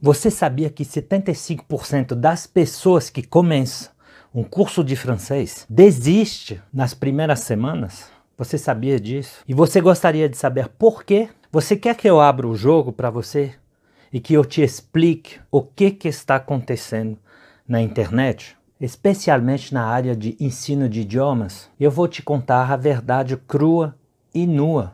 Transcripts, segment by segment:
Você sabia que 75% das pessoas que começam um curso de francês desiste nas primeiras semanas? Você sabia disso? E você gostaria de saber por quê? Você quer que eu abra o jogo para você e que eu te explique o que, que está acontecendo na internet? Especialmente na área de ensino de idiomas, eu vou te contar a verdade crua e nua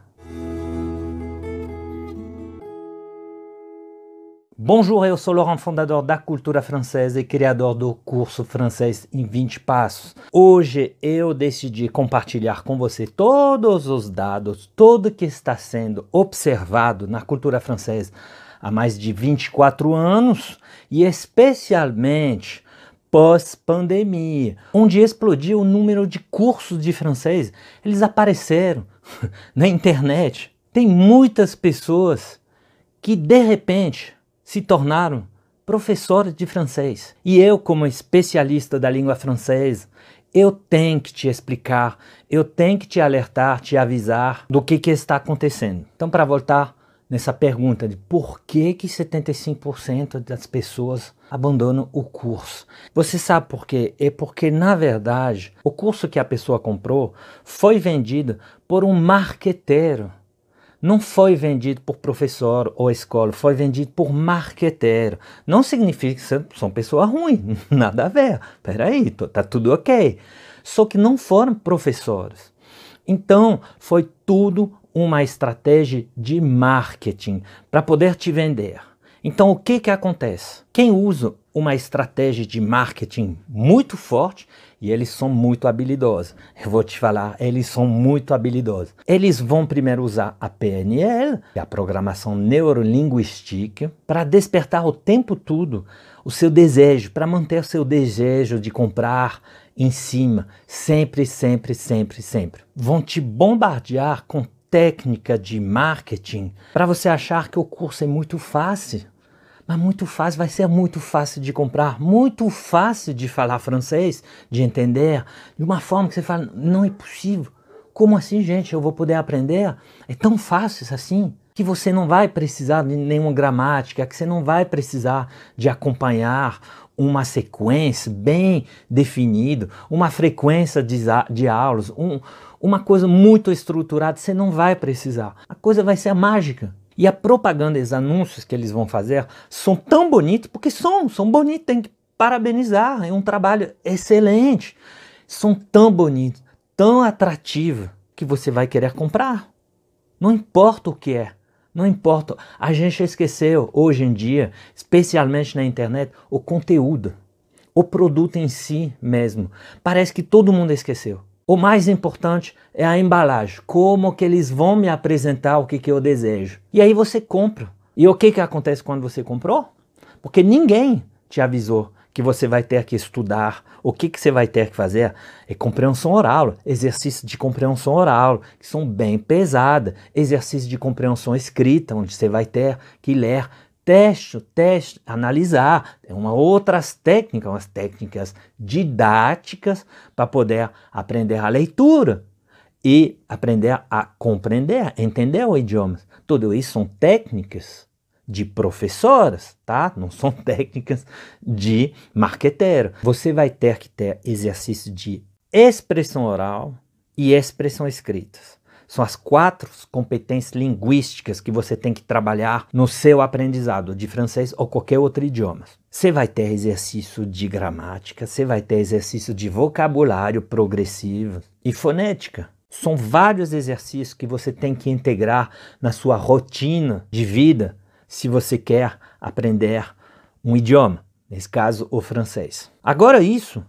Bonjour, eu sou Laurent, fundador da Cultura Francesa e criador do curso Francês em 20 Passos. Hoje eu decidi compartilhar com você todos os dados, tudo que está sendo observado na cultura francesa há mais de 24 anos e especialmente pós-pandemia, onde explodiu o número de cursos de francês. Eles apareceram na internet. Tem muitas pessoas que de repente se tornaram professores de francês. E eu, como especialista da língua francesa, eu tenho que te explicar, eu tenho que te alertar, te avisar do que, que está acontecendo. Então, para voltar nessa pergunta de por que, que 75% das pessoas abandonam o curso. Você sabe por quê? É porque, na verdade, o curso que a pessoa comprou foi vendido por um marqueteiro não foi vendido por professor ou escola, foi vendido por marqueteiro. Não significa que são pessoas ruins, nada a ver. Peraí, tá tudo ok. Só que não foram professores. Então, foi tudo uma estratégia de marketing para poder te vender. Então, o que, que acontece? Quem usa uma estratégia de marketing muito forte e eles são muito habilidosos. Eu vou te falar, eles são muito habilidosos. Eles vão primeiro usar a PNL, é a programação neurolinguística, para despertar o tempo todo o seu desejo, para manter o seu desejo de comprar em cima, sempre, sempre, sempre, sempre. Vão te bombardear com técnica de marketing para você achar que o curso é muito fácil mas muito fácil, vai ser muito fácil de comprar, muito fácil de falar francês, de entender, de uma forma que você fala, não é possível. Como assim, gente? Eu vou poder aprender? É tão fácil é assim que você não vai precisar de nenhuma gramática, que você não vai precisar de acompanhar uma sequência bem definida, uma frequência de, de aulas, um, uma coisa muito estruturada, você não vai precisar. A coisa vai ser mágica. E a propaganda, os anúncios que eles vão fazer são tão bonitos, porque são, são bonitos, tem que parabenizar, é um trabalho excelente. São tão bonitos, tão atrativos, que você vai querer comprar. Não importa o que é, não importa. A gente esqueceu, hoje em dia, especialmente na internet, o conteúdo, o produto em si mesmo. Parece que todo mundo esqueceu. O mais importante é a embalagem, como que eles vão me apresentar o que, que eu desejo. E aí você compra. E o que, que acontece quando você comprou? Porque ninguém te avisou que você vai ter que estudar, o que, que você vai ter que fazer é compreensão oral, exercício de compreensão oral, que são bem pesada, exercício de compreensão escrita, onde você vai ter que ler teste, teste, analisar. Tem é uma, outras técnicas, umas técnicas didáticas para poder aprender a leitura e aprender a compreender, entender o idioma. Tudo isso são técnicas de professoras, tá? Não são técnicas de marqueteiro. Você vai ter que ter exercício de expressão oral e expressão escritas. São as quatro competências linguísticas que você tem que trabalhar no seu aprendizado de francês ou qualquer outro idioma. Você vai ter exercício de gramática, você vai ter exercício de vocabulário progressivo e fonética. São vários exercícios que você tem que integrar na sua rotina de vida se você quer aprender um idioma, nesse caso o francês. Agora, isso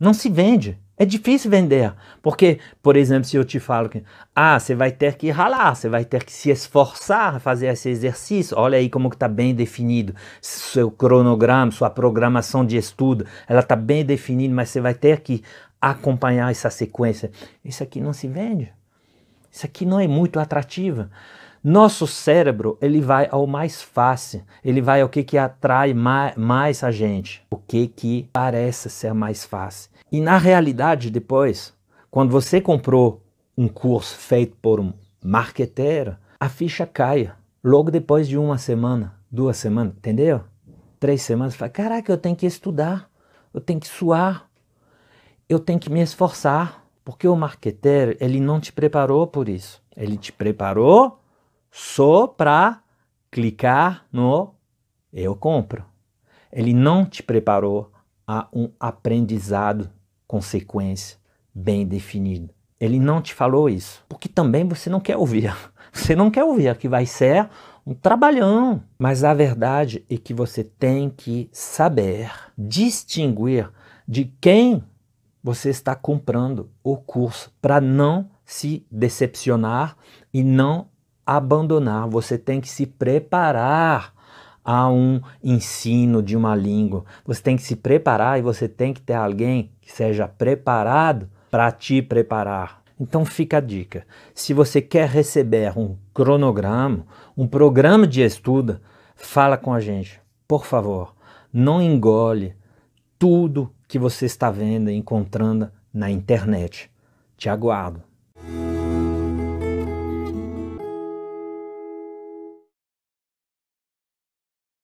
não se vende. É difícil vender, porque, por exemplo, se eu te falo que ah, você vai ter que ralar, você vai ter que se esforçar a fazer esse exercício. Olha aí como que está bem definido seu cronograma, sua programação de estudo, ela está bem definida, mas você vai ter que acompanhar essa sequência. Isso aqui não se vende. Isso aqui não é muito atrativo. Nosso cérebro, ele vai ao mais fácil, ele vai ao que, que atrai mais, mais a gente, o que, que parece ser mais fácil. E na realidade, depois, quando você comprou um curso feito por um marqueteiro, a ficha cai logo depois de uma semana, duas semanas, entendeu? Três semanas, você fala, caraca, eu tenho que estudar, eu tenho que suar, eu tenho que me esforçar, porque o marqueteiro, ele não te preparou por isso. Ele te preparou só para clicar no eu compro. Ele não te preparou a um aprendizado com sequência bem definido. Ele não te falou isso, porque também você não quer ouvir. Você não quer ouvir que vai ser um trabalhão. Mas a verdade é que você tem que saber distinguir de quem você está comprando o curso para não se decepcionar e não abandonar, você tem que se preparar a um ensino de uma língua. Você tem que se preparar e você tem que ter alguém que seja preparado para te preparar. Então fica a dica. Se você quer receber um cronograma, um programa de estudo, fala com a gente. Por favor, não engole tudo que você está vendo e encontrando na internet. Te aguardo.